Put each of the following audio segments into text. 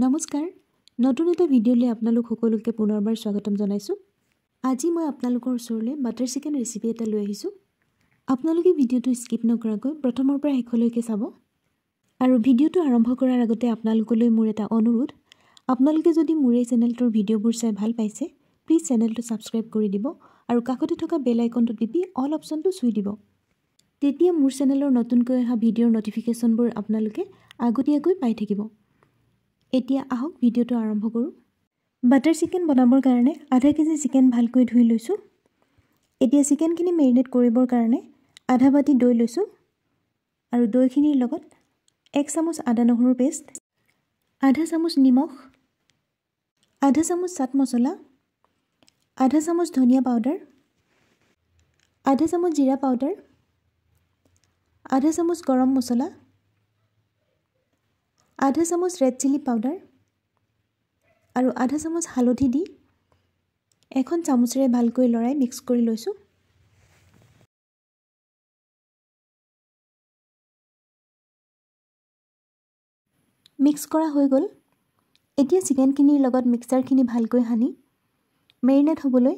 নমস্কাৰ নতুন এটা ভিডিঅ'লৈ আপোনালোক সকলোকে পুনৰবাৰ স্বাগতম জনাইছোঁ আজি মই আপোনালোকৰ ওচৰলৈ বাটাৰ চিকেন ৰেচিপি এটা লৈ আহিছোঁ আপোনালোকে ভিডিঅ'টো স্কিপ নকৰাকৈ প্ৰথমৰ পৰা শেষলৈকে চাব আৰু ভিডিঅ'টো আৰম্ভ কৰাৰ আগতে আপোনালোকলৈ মোৰ এটা অনুৰোধ আপোনালোকে যদি মোৰ এই চেনেলটোৰ ভিডিঅ'বোৰ চাই ভাল পাইছে প্লিজ চেনেলটো ছাবস্ক্ৰাইব কৰি দিব আৰু কাষতে থকা বেল আইকনটো টিপি অল অপশ্যনটো চুই দিব তেতিয়া মোৰ চেনেলৰ নতুনকৈ অহা ভিডিঅ'ৰ নটিফিকেশ্যনবোৰ আপোনালোকে আগতীয়াকৈ পাই থাকিব এতিয়া আহক ভিডিঅ'টো আৰম্ভ কৰোঁ বাটাৰ চিকেন বনাবৰ কাৰণে আধা কেজি চিকেন ভালকৈ ধুই লৈছোঁ এতিয়া চিকেনখিনি মেৰিনেট কৰিবৰ কাৰণে আধা বাতি দৈ লৈছোঁ আৰু দৈখিনিৰ লগত এক চামুচ আদা নহৰু পেষ্ট আধা চামুচ নিমখ আধা চামুচ চাট মচলা আধা চামুচ ধনিয়া পাউডাৰ আধা চামুচ জিৰা পাউডাৰ আধা চামুচ গৰম মচলা আধা চামুচ ৰেড চিলি পাউডাৰ আৰু আধা চামুচ হালধি দি এখন চামুচেৰে ভালকৈ লৰাই মিক্স কৰি লৈছোঁ মিক্স কৰা হৈ গ'ল এতিয়া চিকেনখিনিৰ লগত মিক্সাৰখিনি ভালকৈ সানি মেৰিনেট হ'বলৈ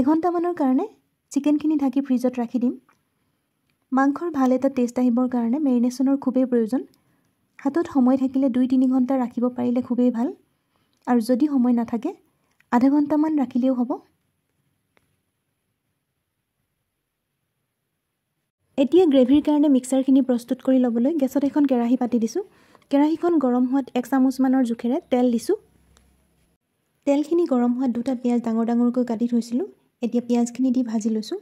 এঘণ্টামানৰ কাৰণে চিকেনখিনি ঢাকি ফ্ৰিজত ৰাখি দিম মাংসৰ ভাল এটা টেষ্ট আহিবৰ কাৰণে মেৰিনেশ্যনৰ খুবেই প্ৰয়োজন হাতত সময় থাকিলে দুই তিনি ঘণ্টা ৰাখিব পাৰিলে খুবেই ভাল আৰু যদি সময় নাথাকে আধা ঘণ্টামান ৰাখিলেও হ'ব এতিয়া গ্ৰেভিৰ কাৰণে মিক্সাৰখিনি প্ৰস্তুত কৰি ল'বলৈ গেছত এখন কেৰাহী পাতি দিছোঁ কেৰাহীখন গৰম হোৱাত এক চামুচমানৰ জোখেৰে তেল দিছোঁ তেলখিনি গৰম হোৱাত দুটা পিঁয়াজ ডাঙৰ ডাঙৰকৈ কাটি থৈছিলোঁ এতিয়া পিঁয়াজখিনি দি ভাজি লৈছোঁ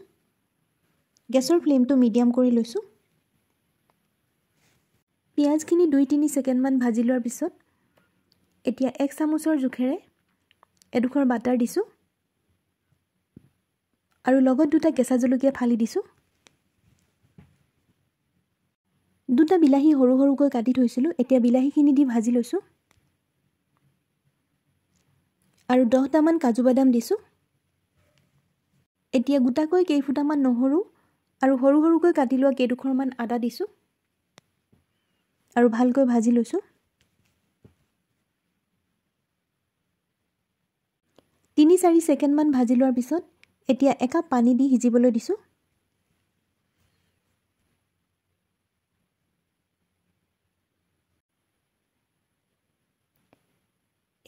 গেছৰ ফ্লেমটো মিডিয়াম কৰি লৈছোঁ পিঁয়াজখিনি দুই তিনি ছেকেণ্ডমান ভাজি লোৱাৰ পিছত এতিয়া এক চামুচৰ জোখেৰে এডোখৰ বাটাৰ দিছোঁ আৰু লগত দুটা কেঁচা জলকীয়া ফালি দিছোঁ দুটা বিলাহী সৰু সৰুকৈ কাটি থৈছিলোঁ এতিয়া বিলাহীখিনি দি ভাজি লৈছোঁ আৰু দহটামান কাজু বাদাম দিছোঁ এতিয়া গোটাকৈ কেইফুটামান নহৰু আৰু সৰু সৰুকৈ কাটি লোৱা কেইডোখৰমান আদা দিছোঁ আৰু ভালকৈ ভাজি লৈছোঁ তিনি চাৰি ছেকেণ্ডমান ভাজি লোৱাৰ পিছত এতিয়া একাপ পানী দি সিজিবলৈ দিছোঁ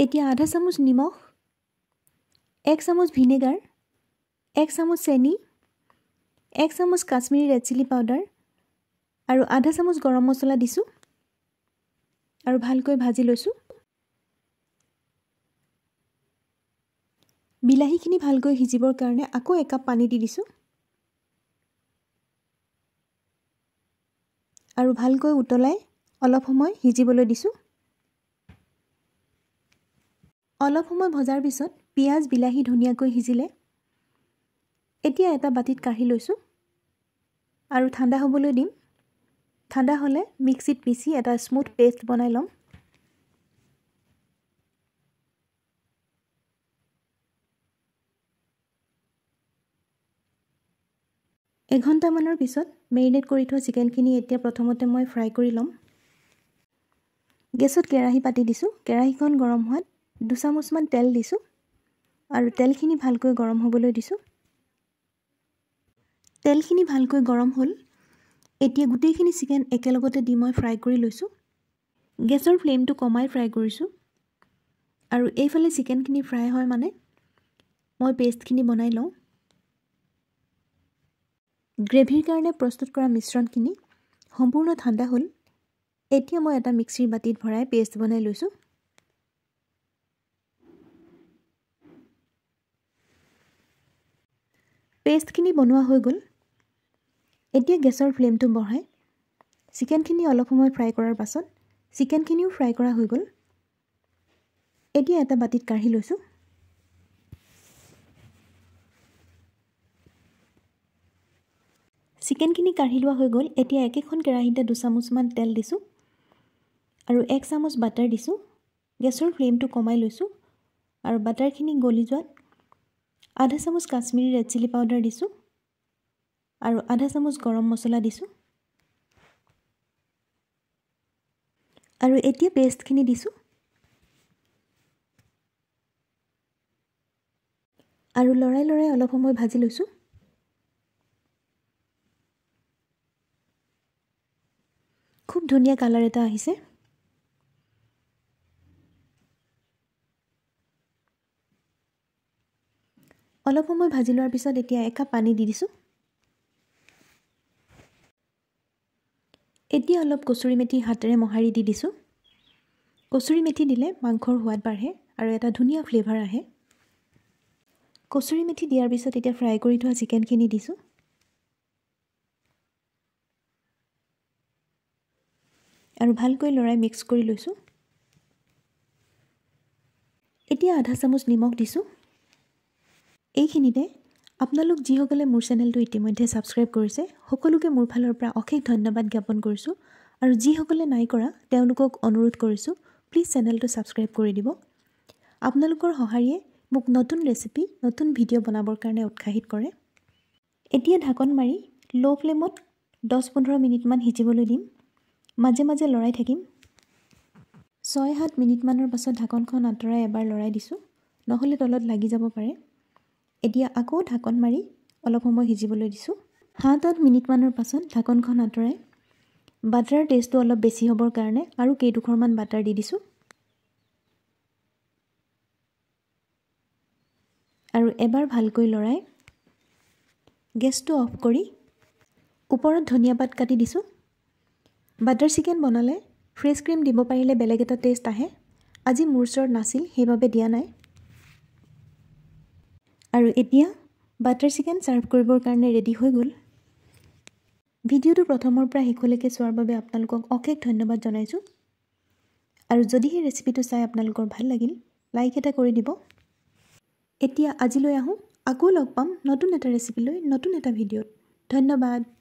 এতিয়া আধা চামুচ নিমখ এক চামুচ ভিনেগাৰ এক চামুচ চেনি এক চামুচ কাশ্মীৰী ৰেড চিলি পাউডাৰ আৰু আধা চামুচ গৰম মছলা দিছোঁ আৰু ভালকৈ ভাজি লৈছোঁ বিলাহীখিনি ভালকৈ সিজিবৰ কাৰণে আকৌ একাপ পানী দি দিছোঁ আৰু ভালকৈ উতলাই অলপ সময় সিজিবলৈ দিছোঁ অলপ সময় ভজাৰ পিছত পিঁয়াজ বিলাহী ধুনীয়াকৈ সিজিলে এতিয়া এটা বাতিত কাঢ়ি লৈছোঁ আৰু ঠাণ্ডা হ'বলৈ দিম ঠাণ্ডা হ'লে মিক্সিত পিচি এটা স্মুথ পেষ্ট বনাই ল'ম এঘণ্টামানৰ পিছত মেৰিনেট কৰি থোৱা চিকেনখিনি এতিয়া প্ৰথমতে মই ফ্ৰাই কৰি ল'ম গেছত কেৰাহী পাতি দিছোঁ কেৰাহীখন গৰম হোৱাত দুচামুচমান তেল দিছোঁ আৰু তেলখিনি ভালকৈ গৰম হ'বলৈ দিছোঁ তেলখিনি ভালকৈ গৰম হ'ল এতিয়া গোটেইখিনি চিকেন একেলগতে দি মই ফ্ৰাই কৰি লৈছোঁ গেছৰ ফ্লেমটো কমাই ফ্ৰাই কৰিছোঁ আৰু এইফালে চিকেনখিনি ফ্ৰাই হয় মানে মই পেষ্টখিনি বনাই লওঁ গ্ৰেভিৰ কাৰণে প্ৰস্তুত কৰা মিশ্ৰণখিনি সম্পূৰ্ণ ঠাণ্ডা হ'ল এতিয়া মই এটা মিক্সিৰ বাতিত ভৰাই পেষ্ট বনাই লৈছোঁ পেষ্টখিনি বনোৱা হৈ গ'ল এতিয়া গেছৰ ফ্লেমটো বঢ়াই চিকেনখিনি অলপ সময় ফ্ৰাই কৰাৰ পাছত চিকেনখিনিও ফ্ৰাই কৰা হৈ গ'ল এতিয়া এটা বাতিত কাঢ়ি লৈছোঁ চিকেনখিনি কাঢ়ি লোৱা হৈ গ'ল এতিয়া একেখন কেৰাহীতে দুচামুচমান তেল দিছোঁ আৰু এক চামুচ বাটাৰ দিছোঁ গেছৰ ফ্লেমটো কমাই লৈছোঁ আৰু বাটাৰখিনি গলি যোৱাত আধা চামুচ কাশ্মীৰী ৰেড চিলি পাউডাৰ দিছোঁ আৰু আধা চামুচ গৰম মছলা দিছোঁ আৰু এতিয়া পেষ্টখিনি দিছোঁ আৰু লৰাই লৰাই অলপ সময় ভাজি লৈছোঁ খুব ধুনীয়া কালাৰ এটা আহিছে অলপ সময় ভাজি লোৱাৰ পিছত এতিয়া একাপ পানী দি দিছোঁ এতিয়া অলপ কচুৰি মেথি হাতেৰে মোহাৰি দি দিছোঁ কচুৰি মেথি দিলে মাংসৰ সোৱাদ বাঢ়ে আৰু এটা ধুনীয়া ফ্লেভাৰ আহে কচুৰি মেথি দিয়াৰ পিছত এতিয়া ফ্ৰাই কৰি থোৱা চিকেনখিনি দিছোঁ আৰু ভালকৈ লৰাই মিক্স কৰি লৈছোঁ এতিয়া আধা চামুচ নিমখ দিছোঁ এইখিনিতে আপোনালোক যিসকলে মোৰ চেনেলটো ইতিমধ্যে ছাবস্ক্ৰাইব কৰিছে সকলোকে মোৰ ফালৰ পৰা অশেষ ধন্যবাদ জ্ঞাপন কৰিছোঁ আৰু যিসকলে নাই কৰা তেওঁলোকক অনুৰোধ কৰিছোঁ প্লিজ চেনেলটো ছাবস্ক্ৰাইব কৰি দিব আপোনালোকৰ সঁহাৰিয়ে মোক নতুন ৰেচিপি নতুন ভিডিঅ' বনাবৰ কাৰণে উৎসাহিত কৰে এতিয়া ঢাকন মাৰি ল' ফ্লেমত দহ পোন্ধৰ মিনিটমান সিজিবলৈ দিম মাজে মাজে লৰাই থাকিম ছয় সাত মিনিটমানৰ পাছত ঢাকনখন আঁতৰাই এবাৰ লৰাই দিছোঁ নহ'লে তলত লাগি যাব পাৰে এতিয়া আকৌ ঢাকন মাৰি অলপ সময় সিজিবলৈ দিছোঁ সাত আঠ মিনিটমানৰ পাছত ঢাকনখন আঁতৰাই বাটাৰ টেষ্টটো অলপ বেছি হ'বৰ কাৰণে আৰু কেইডোখৰমান বাটাৰ দি দিছোঁ আৰু এবাৰ ভালকৈ লৰাই গেছটো অফ কৰি ওপৰত ধনিয়া পাত কাটি দিছোঁ বাটাৰ চিকেন বনালে ফ্ৰেছ ক্ৰীম দিব পাৰিলে বেলেগ এটা টেষ্ট আহে আজি মোৰ ওচৰত নাছিল সেইবাবে দিয়া নাই আৰু এতিয়া বাটাৰ চিকেন ছাৰ্ভ কৰিবৰ কাৰণে ৰেডি হৈ গ'ল ভিডিঅ'টো প্ৰথমৰ পৰা শেষলৈকে চোৱাৰ বাবে আপোনালোকক অশেষ ধন্যবাদ জনাইছোঁ আৰু যদিহে ৰেচিপিটো চাই আপোনালোকৰ ভাল লাগিল লাইক এটা কৰি দিব এতিয়া আজিলৈ আহোঁ আকৌ লগ পাম নতুন এটা ৰেচিপিলৈ নতুন এটা ভিডিঅ'ত ধন্যবাদ